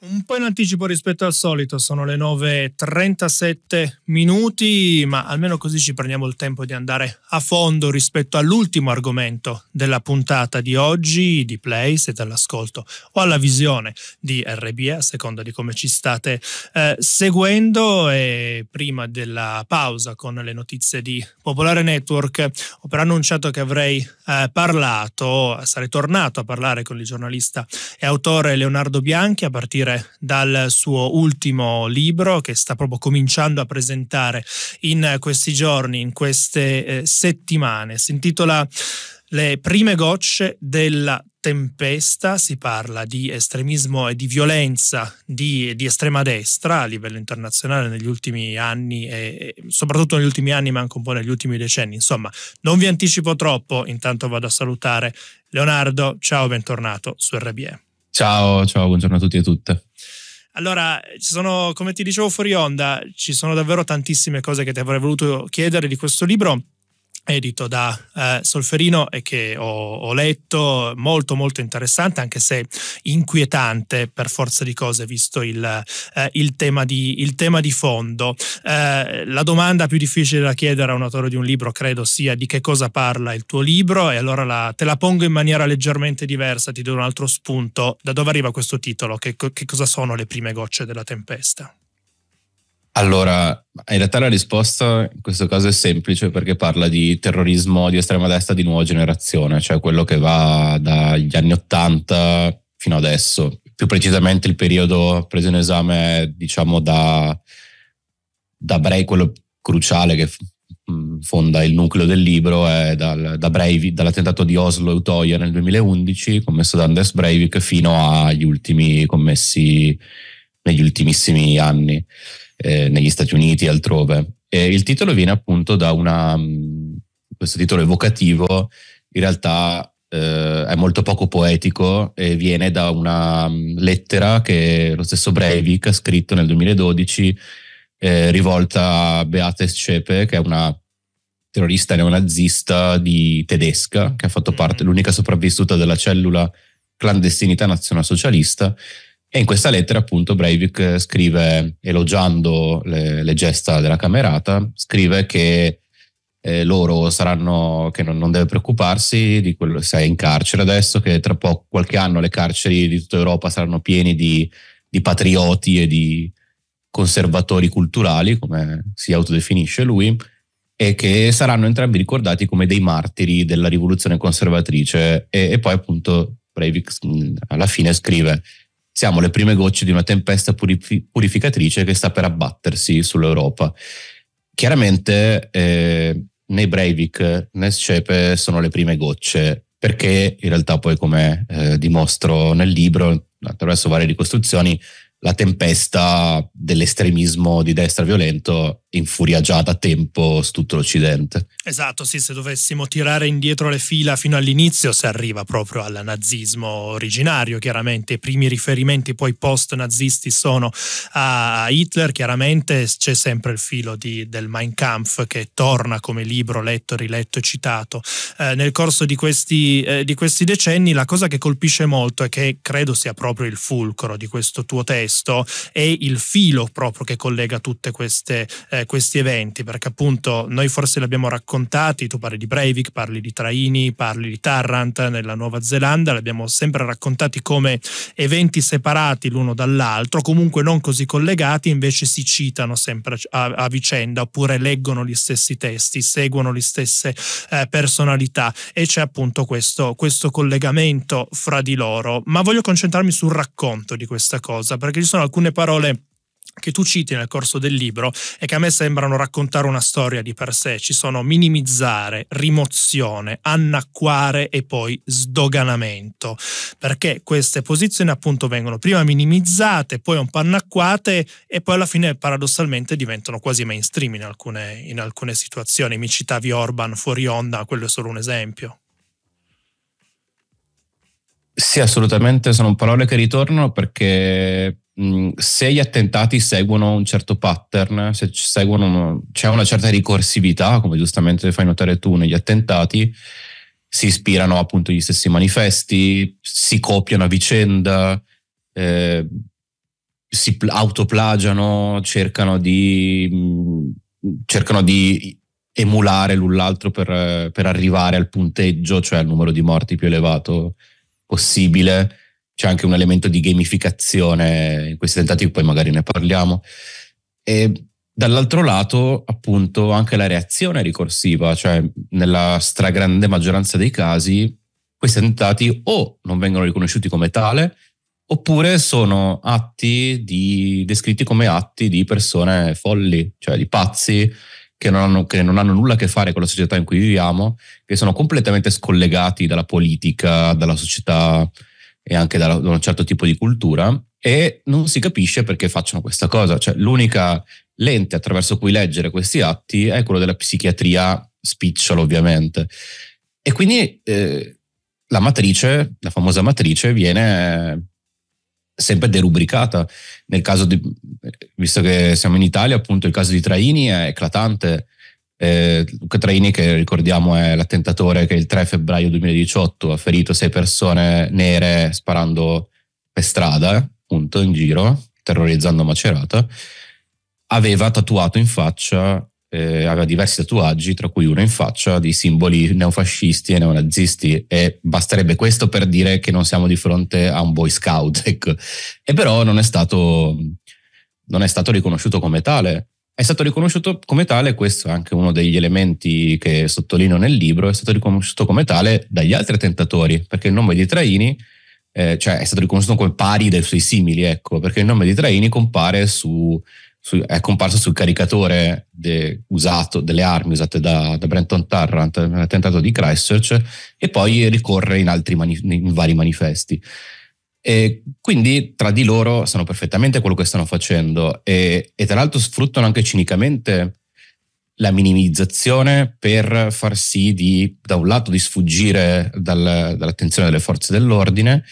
Un po' in anticipo rispetto al solito, sono le 9.37 minuti, ma almeno così ci prendiamo il tempo di andare a fondo rispetto all'ultimo argomento della puntata di oggi, di Play, siete all'ascolto o alla visione di RBE, a seconda di come ci state eh, seguendo. E prima della pausa con le notizie di Popolare Network, ho però annunciato che avrei eh, parlato, sarei tornato a parlare con il giornalista e autore Leonardo Bianchi a partire uscire dal suo ultimo libro che sta proprio cominciando a presentare in questi giorni, in queste eh, settimane. Si intitola Le prime gocce della tempesta, si parla di estremismo e di violenza di, di, estrema destra a livello internazionale negli ultimi anni e, e, soprattutto negli ultimi anni ma anche un po' negli ultimi decenni. Insomma, non vi anticipo troppo, intanto vado a salutare Leonardo, ciao, bentornato su RBE. Ciao, ciao, buongiorno a tutti e a tutte. Allora, ci sono, come ti dicevo fuori onda, ci sono davvero tantissime cose che ti avrei voluto chiedere di questo libro edito da eh, Solferino e che ho, ho, letto, molto molto interessante, anche se inquietante per forza di cose, visto il, eh, il, tema, di, il tema, di, fondo. Eh, la domanda più difficile da chiedere a un autore di un libro, credo, sia di che cosa parla il tuo libro, e allora la, te la pongo in maniera leggermente diversa, ti do un altro spunto, da dove arriva questo titolo, che, che cosa sono le prime gocce della tempesta? Allora, in realtà la risposta in questo caso è semplice perché parla di terrorismo di estrema destra di nuova generazione, cioè quello che va dagli anni 80 fino adesso. Più precisamente il periodo preso in esame è diciamo da, da Breivik, quello cruciale che mm, fonda il nucleo del libro, è dal, da Breivik, dall'attentato di Oslo e Utoya nel 2011 commesso da Anders Breivik fino agli ultimi commessi negli ultimissimi anni eh, negli Stati Uniti e altrove. E il titolo viene appunto da una, mm, questo titolo evocativo in realtà eh, è molto poco poetico e viene da una mm, lettera che lo stesso Breivik ha scritto nel 2012 eh, rivolta a Beate Scepe, che è una terrorista neonazista di tedesca, che ha fatto mm-hmm. parte, l'unica sopravvissuta della cellula clandestinità nazionalsocialista, e in questa lettera, appunto, Breivik eh, scrive, elogiando le, le gesta della camerata, scrive che eh, loro saranno, che non, non, deve preoccuparsi di quello se è in carcere adesso, che tra poco, qualche anno le carceri di tutta Europa saranno piene di, di patrioti e di conservatori culturali, come si autodefinisce lui, e che saranno entrambi ricordati come dei martiri della rivoluzione conservatrice. E, e poi, appunto, Breivik alla fine scrive siamo le prime gocce di una tempesta purificatrice che sta per abbattersi sull'Europa. Chiaramente eh, né Breivik né Scepe sono le prime gocce, perché in realtà poi come eh, dimostro nel libro, attraverso varie ricostruzioni, la tempesta dell'estremismo di destra violento infuria a tempo su tutto l'Occidente. Esatto, sì, se dovessimo tirare indietro le fila fino all'inizio si arriva proprio al nazismo originario, chiaramente i primi riferimenti poi post-nazisti sono a Hitler, chiaramente c'è sempre il filo di, del Mein Kampf che torna come libro letto, riletto e citato. Eh, nel corso di questi, eh, di questi decenni la cosa che colpisce molto e che credo sia proprio il fulcro di questo tuo testo è il filo proprio che collega tutte queste... Eh, eh, questi eventi, perché appunto noi forse li abbiamo raccontati, tu parli di Breivik, parli di Traini, parli di Tarrant nella Nuova Zelanda, li abbiamo sempre raccontati come eventi separati l'uno dall'altro, comunque non così collegati, invece si citano sempre a, a vicenda oppure leggono gli stessi testi, seguono le stesse eh, personalità e c'è appunto questo, questo collegamento fra di loro. Ma voglio concentrarmi sul racconto di questa cosa, perché ci sono alcune parole che tu citi nel corso del libro e che a me sembrano raccontare una storia di per sé, ci sono minimizzare, rimozione, annacquare e poi sdoganamento, perché queste posizioni appunto vengono prima minimizzate, poi un po' annacquate e poi alla fine paradossalmente diventano quasi mainstream in alcune, in alcune situazioni, mi citavi Orban fuori onda, quello è solo un esempio. Sì, assolutamente, sono parole che ritornano perché Mm, se gli attentati seguono un certo pattern, se seguono uno, c'è una certa ricorsività, come giustamente fai notare tu negli attentati, si ispirano appunto gli stessi manifesti, si copiano a vicenda, eh, si autoplagiano, cercano di, mm, cercano di emulare l'un l'altro per, per, arrivare al punteggio, cioè al numero di morti più elevato possibile c'è anche un elemento di gamificazione in questi tentativi, poi magari ne parliamo. E dall'altro lato, appunto, anche la reazione ricorsiva, cioè nella stragrande maggioranza dei casi, questi attentati o non vengono riconosciuti come tale, oppure sono atti di, descritti come atti di persone folli, cioè di pazzi, che non, hanno, che non, hanno, nulla a che fare con la società in cui viviamo, che sono completamente scollegati dalla politica, dalla società e anche da, da un certo tipo di cultura e non si capisce perché facciano questa cosa. Cioè, l'unica lente attraverso cui leggere questi atti è quello della psichiatria spicciola, ovviamente. E quindi eh, la matrice, la famosa matrice, viene sempre derubricata. Nel caso di, visto che siamo in Italia, appunto, il caso di Traini è eclatante eh, Luca Traini, che ricordiamo è l'attentatore che il 3 febbraio 2018 ha ferito sei persone nere sparando per strada, appunto, in giro, terrorizzando Macerata, aveva tatuato in faccia, eh, aveva diversi tatuaggi, tra cui uno in faccia, di simboli neofascisti e neonazisti. E basterebbe questo per dire che non siamo di fronte a un boy scout. Ecco. E però non è stato, non è stato riconosciuto come tale è stato riconosciuto come tale, questo è anche uno degli elementi che sottolineo nel libro, è stato riconosciuto come tale dagli altri attentatori, perché il nome di Traini, eh, cioè è stato riconosciuto come pari dei suoi simili, ecco, perché il nome di Traini compare su, su, è comparso sul caricatore de, usato, delle armi usate da, da Brenton Tarrant nell'attentato eh, di Christchurch e poi ricorre in, mani, in vari manifesti. E quindi tra di loro sanno perfettamente quello che stanno facendo e, e tra l'altro sfruttano anche cinicamente la minimizzazione per far sì di, da un lato, di sfuggire dal, dall'attenzione delle forze dell'ordine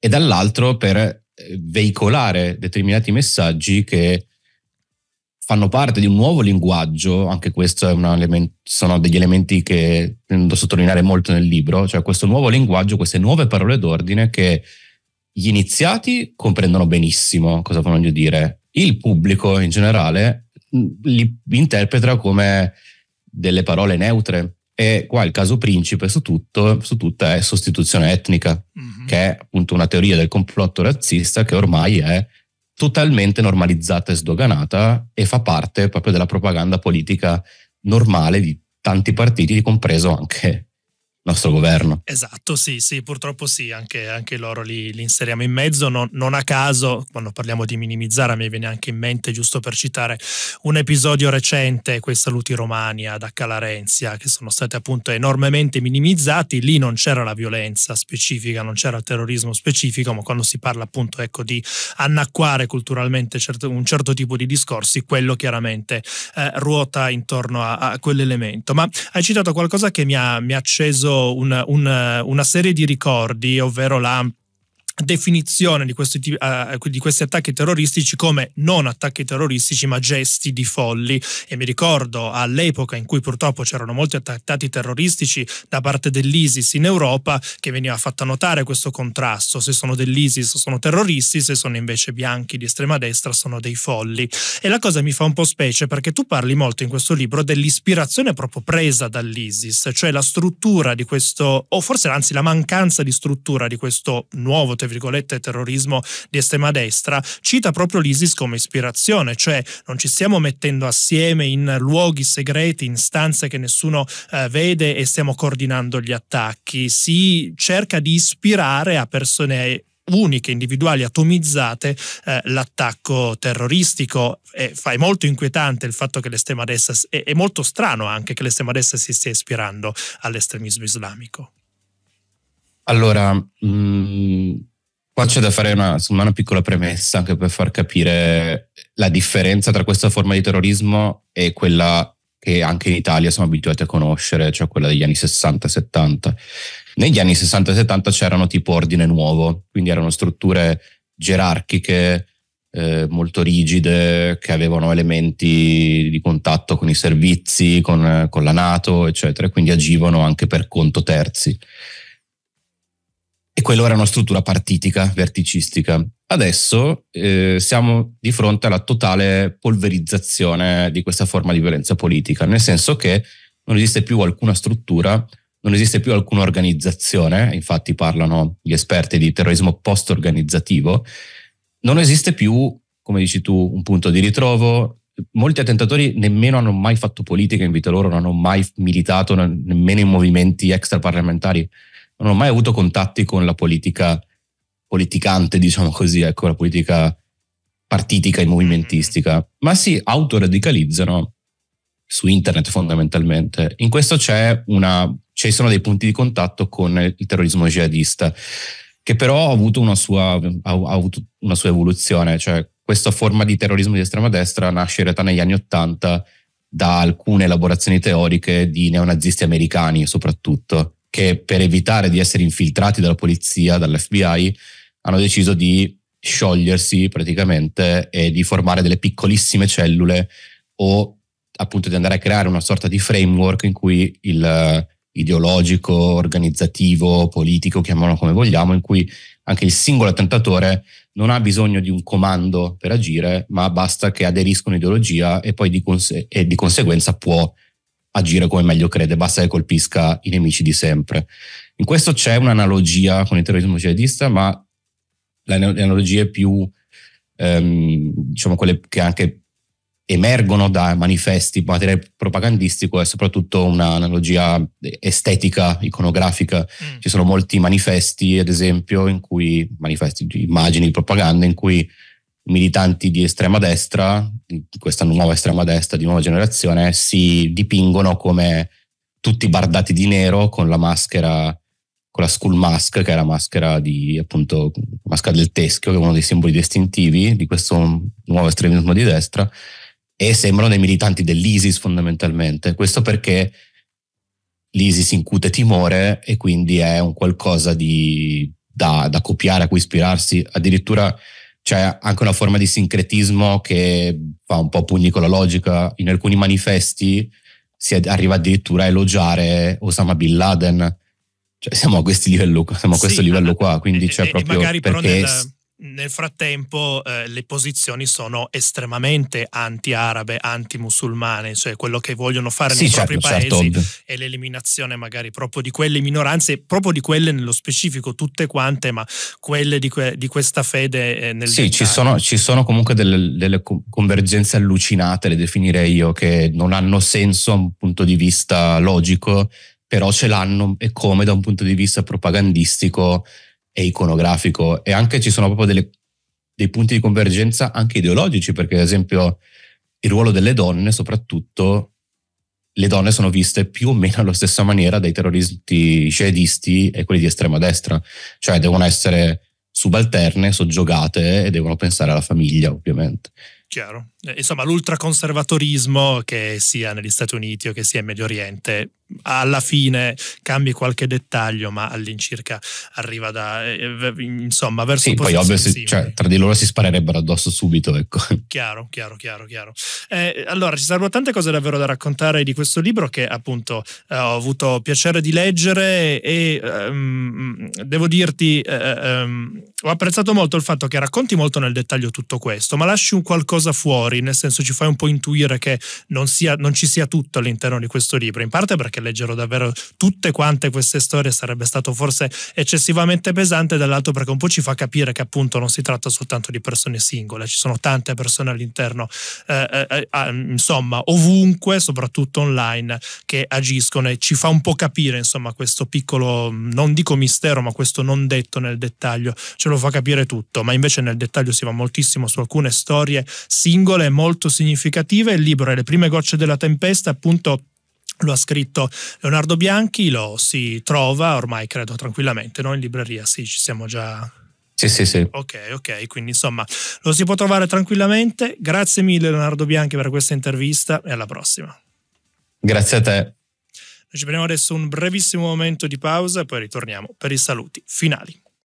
e dall'altro per eh, veicolare determinati messaggi che fanno parte di un nuovo linguaggio, anche questo element, sono degli elementi che tendo a sottolineare molto nel libro, cioè questo nuovo linguaggio, queste nuove parole d'ordine che gli iniziati comprendono benissimo cosa voglio dire, il pubblico in generale mm, li interpreta come delle parole neutre. E qua il caso principe su tutto, su tutta è sostituzione etnica, mm-hmm. che è appunto una teoria del complotto razzista che ormai è totalmente normalizzata e sdoganata e fa parte proprio della propaganda politica normale di tanti partiti, compreso anche nostro governo. Esatto, sì, sì, purtroppo sì, anche, anche loro li, li, inseriamo in mezzo, non, non, a caso, quando parliamo di minimizzare, a me viene anche in mente, giusto per citare, un episodio recente, quei saluti romani ad Accalarenzia, che sono stati appunto enormemente minimizzati, lì non c'era la violenza specifica, non c'era il terrorismo specifico, ma quando si parla appunto ecco, di annacquare culturalmente certo, un certo tipo di discorsi, quello chiaramente eh, ruota intorno a, a, quell'elemento. Ma hai citato qualcosa che mi ha, mi ha acceso un, un, una serie di ricordi, ovvero la definizione di questi, uh, di questi, attacchi terroristici come non attacchi terroristici ma gesti di folli e mi ricordo all'epoca in cui purtroppo c'erano molti attentati terroristici da parte dell'ISIS in Europa che veniva fatta notare questo contrasto se sono dell'ISIS sono terroristi se sono invece bianchi di estrema destra sono dei folli e la cosa mi fa un po' specie perché tu parli molto in questo libro dell'ispirazione proprio presa dall'ISIS cioè la struttura di questo o forse anzi la mancanza di struttura di questo nuovo terrorismo tra virgolette, terrorismo di estrema destra, cita proprio l'ISIS come ispirazione, cioè non ci stiamo mettendo assieme in luoghi segreti, in stanze che nessuno eh, vede e stiamo coordinando gli attacchi, si cerca di ispirare a persone uniche, individuali, atomizzate eh, l'attacco terroristico. E fa, è molto inquietante il fatto che l'estrema destra, è, è molto strano anche che l'estrema destra si stia ispirando all'estremismo islamico. Allora, mh, mm, Qua c'è da fare una, insomma, una piccola premessa anche per far capire la differenza tra questa forma di terrorismo e quella che anche in Italia siamo abituati a conoscere, cioè quella degli anni 60-70. Negli anni 60 70 c'erano tipo ordine nuovo, quindi erano strutture gerarchiche, eh, molto rigide, che avevano elementi di contatto con i servizi, con, con la Nato, eccetera, quindi agivano anche per conto terzi. E quello era una struttura partitica, verticistica. Adesso eh, siamo di fronte alla totale polverizzazione di questa forma di violenza politica, nel senso che non esiste più alcuna struttura, non esiste più alcuna organizzazione, infatti parlano gli esperti di terrorismo post-organizzativo, non esiste più, come dici tu, un punto di ritrovo, molti attentatori nemmeno hanno mai fatto politica in vita loro, non hanno mai militato nemmeno in movimenti extraparlamentari non ho mai avuto contatti con la politica politicante, diciamo così, ecco, la politica partitica e mm-hmm. movimentistica, ma si autoradicalizzano su internet fondamentalmente. In questo c'è una, ci sono dei punti di contatto con il terrorismo jihadista, che però ha avuto una sua, ha avuto una sua evoluzione, cioè questa forma di terrorismo di estrema destra nasce in realtà negli anni Ottanta da alcune elaborazioni teoriche di neonazisti americani soprattutto che per evitare di essere infiltrati dalla polizia, dall'FBI, hanno deciso di sciogliersi praticamente e di formare delle piccolissime cellule o appunto di andare a creare una sorta di framework in cui il eh, ideologico, organizzativo, politico, chiamiamolo come vogliamo, in cui anche il singolo attentatore non ha bisogno di un comando per agire, ma basta che aderisca un'ideologia e poi di, conse- e di conseguenza può agire come meglio crede, basta che colpisca i nemici di sempre. In questo c'è un'analogia con il terrorismo jihadista, ma le analogie più, ehm, diciamo, quelle che anche emergono da manifesti, materiale propagandistico è soprattutto un'analogia estetica, iconografica. Mm. Ci sono molti manifesti, ad esempio, in cui manifesti di immagini, di propaganda, in cui militanti di estrema destra, di questa nuova estrema destra di nuova generazione, si dipingono come tutti bardati di nero con la maschera, con la school mask, che è la maschera di appunto maschera del teschio, che è uno dei simboli distintivi di questo nuovo estremismo di destra, e sembrano dei militanti dell'ISIS fondamentalmente. Questo perché l'ISIS incute timore e quindi è un qualcosa di, da, da copiare, a cui ispirarsi, addirittura c'è anche una forma di sincretismo che fa un po' pugni con la logica. In alcuni manifesti si arriva addirittura a elogiare Osama Bin Laden. Cioè, siamo a, livello, siamo a questo sì, livello qua, quindi e, c'è e proprio perché nella nel frattempo eh, le posizioni sono estremamente anti-arabe, anti-musulmane, cioè quello che vogliono fare sì, nei certo, propri certo, paesi certo. è l'eliminazione magari proprio di quelle minoranze, proprio di quelle nello specifico, tutte quante, ma quelle di, que- di questa fede eh, nel Sì, ci sono, ci sono, comunque delle, delle, convergenze allucinate, le definirei io, che non hanno senso da un punto di vista logico, però ce l'hanno e come da un punto di vista propagandistico è iconografico e anche ci sono proprio delle, dei punti di convergenza anche ideologici, perché ad esempio il ruolo delle donne, soprattutto le donne sono viste più o meno alla stessa maniera dai terroristi jihadisti e quelli di estrema destra, cioè devono essere subalterne, soggiogate e devono pensare alla famiglia, ovviamente. Chiaro. Eh, insomma, l'ultraconservatorismo, che sia negli Stati Uniti o che sia in Medio Oriente, alla fine cambi qualche dettaglio, ma all'incirca arriva da eh, eh, insomma verso sì, poi ovvio si, cioè, tra di loro si sparerebbero addosso subito, ecco. Chiaro, chiaro, chiaro, chiaro. Eh, allora, ci saranno tante cose davvero da raccontare di questo libro che appunto eh, ho avuto piacere di leggere e ehm, devo dirti eh, ehm, ho apprezzato molto il fatto che racconti molto nel dettaglio tutto questo, ma lasci un qualcosa fuori, nel senso ci fai un po' intuire che non, sia, non ci sia tutto all'interno di questo libro, in parte perché perché leggero davvero tutte quante queste storie sarebbe stato forse eccessivamente pesante, dall'altro perché un po' ci fa capire che appunto non si tratta soltanto di persone singole, ci sono tante persone all'interno, eh, eh, eh ah, insomma, ovunque, soprattutto online, che agiscono e ci fa un po' capire, insomma, questo piccolo, non dico mistero, ma questo non detto nel dettaglio, ce lo fa capire tutto, ma invece nel dettaglio si va moltissimo su alcune storie singole molto significative, il libro è Le prime gocce della tempesta, appunto lo ha scritto Leonardo Bianchi, lo si trova ormai credo tranquillamente, no? in libreria, sì, ci siamo già sì, sì, sì. Ok, ok, quindi insomma lo si può trovare tranquillamente. Grazie mille Leonardo Bianchi per questa intervista e alla prossima. Grazie a te. Noi ci prendiamo adesso un brevissimo momento di pausa e poi ritorniamo per i saluti finali.